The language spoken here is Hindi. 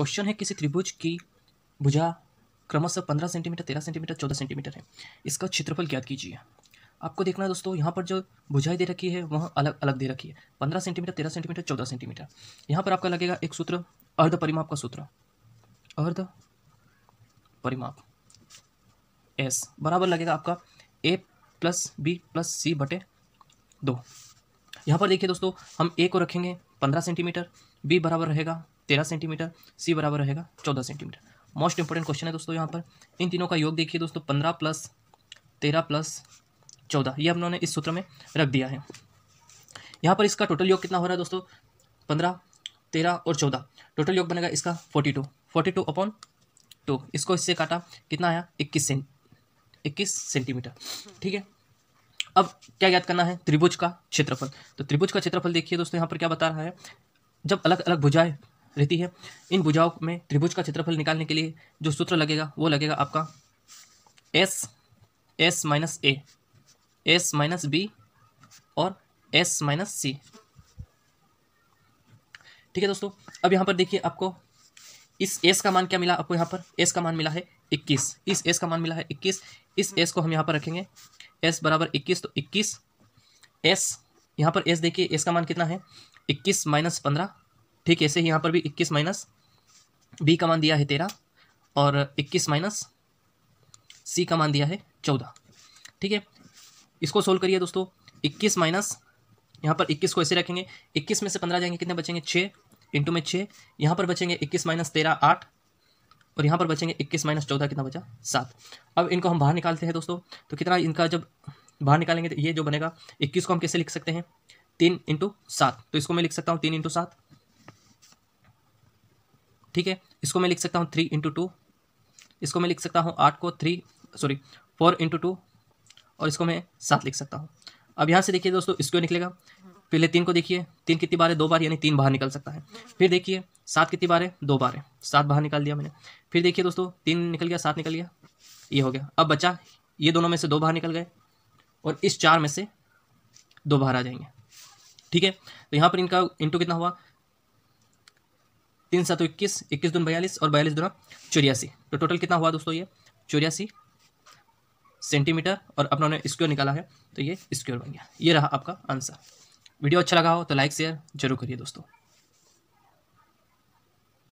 क्वेश्चन है किसी त्रिभुज की भुजा क्रमशः पंद्रह सेंटीमीटर तेरह सेंटीमीटर चौदह सेंटीमीटर है इसका क्षेत्रफल ज्ञात कीजिए आपको देखना है दोस्तों यहाँ पर जो भुजाई दे रखी है वह अलग अलग दे रखी है पंद्रह सेंटीमीटर तेरह सेंटीमीटर चौदह सेंटीमीटर यहाँ पर आपका लगेगा एक सूत्र अर्ध परिमाप का सूत्र अर्ध परिमाप एस बराबर लगेगा आपका A plus B plus C बटे दो यहाँ पर देखिए दोस्तों हम ए को रखेंगे पंद्रह सेंटीमीटर बी बराबर रहेगा तेरह सेंटीमीटर सी बराबर रहेगा चौदह सेंटीमीटर मोस्ट इंपॉर्टेंट क्वेश्चन है दोस्तों यहाँ पर इन तीनों का योग देखिए दोस्तों पंद्रह प्लस तेरह प्लस चौदह ये हमने इस सूत्र में रख दिया है यहाँ पर इसका टोटल योग कितना हो रहा है दोस्तों पंद्रह तेरह और चौदह टोटल योग बनेगा इसका forty two forty two upon two इसको इससे काटा कितना आया इक्कीस सेंट इक्कीस सेंटीमीटर ठीक है अब क्या याद करना है त्रिभुज का क्षेत्रफल तो त्रिभुज का क्षेत्रफल देखिए दोस्तों यहाँ पर क्या बता रहा है जब अलग अलग भुजाएं रहती है इन भुजाओं में त्रिभुज का क्षेत्रफल निकालने के लिए जो सूत्र लगेगा वो लगेगा आपका S S minus A S minus B और एस माइनस सी ठीक है दोस्तों अब यहाँ पर देखिए आपको इस एस का मान क्या मिला आपको यहाँ पर एस का मान मिला है इक्कीस इस एस का मान मिला है इक्कीस इस एस को हम यहाँ पर रखेंगे एस बराबर इक्कीस तो इक्कीस एस यहाँ पर एस देखिए एस का मान कितना है इक्कीस माइनस पंद्रह ठीक ऐसे ही यहाँ पर भी इक्कीस माइनस बी का मान दिया है तेरह और इक्कीस माइनस सी का मान दिया है चौदह ठीक है इसको सोल्व करिए दोस्तों इक्कीस माइनस यहाँ पर इक्कीस को ऐसे रखेंगे इक्कीस में से पंद्रह जाएंगे कितने बचेंगे छः इंटू में छः यहाँ पर बचेंगे इक्कीस माइनस तेरह आठ और यहाँ पर बचेंगे इक्कीस माइनस चौदह कितना बचा सात अब इनको हम बाहर निकालते हैं दोस्तों तो कितना इनका जब बाहर निकालेंगे तो ये जो बनेगा इक्कीस को हम कैसे लिख सकते हैं तीन इंटू सात तो इसको मैं लिख सकता हूँ तीन इंटू सात ठीक है इसको मैं लिख सकता हूँ थ्री इंटू टू इसको मैं लिख सकता हूँ आठ को three sorry four into two और इसको मैं सात लिख सकता हूँ अब यहाँ से देखिए दोस्तों इसको निकलेगा पहले तीन को देखिए तीन कितनी बार है दो बार यानी तीन बाहर निकल सकता है फिर देखिए सात कितनी बार है दो बार है सात बाहर निकाल दिया मैंने फिर देखिए दोस्तों तीन निकल गया सात निकल गया ये हो गया अब बच्चा ये दोनों में से दो बाहर निकल गए और इस चार में से दो बाहर आ जाएंगे ठीक है तो यहाँ पर इनका इंटू कितना हुआ तीन सात इक्कीस इक्कीस दून बयालीस और बयालीस दोनों चौरासी तो टोटल कितना हुआ दोस्तों ये चौरासी सेंटीमीटर और अपना स्क्योर निकाला है तो ये स्क्योर बन गया ये रहा आपका आंसर वीडियो अच्छा लगा हो तो लाइक शेयर जरूर करिए दोस्तों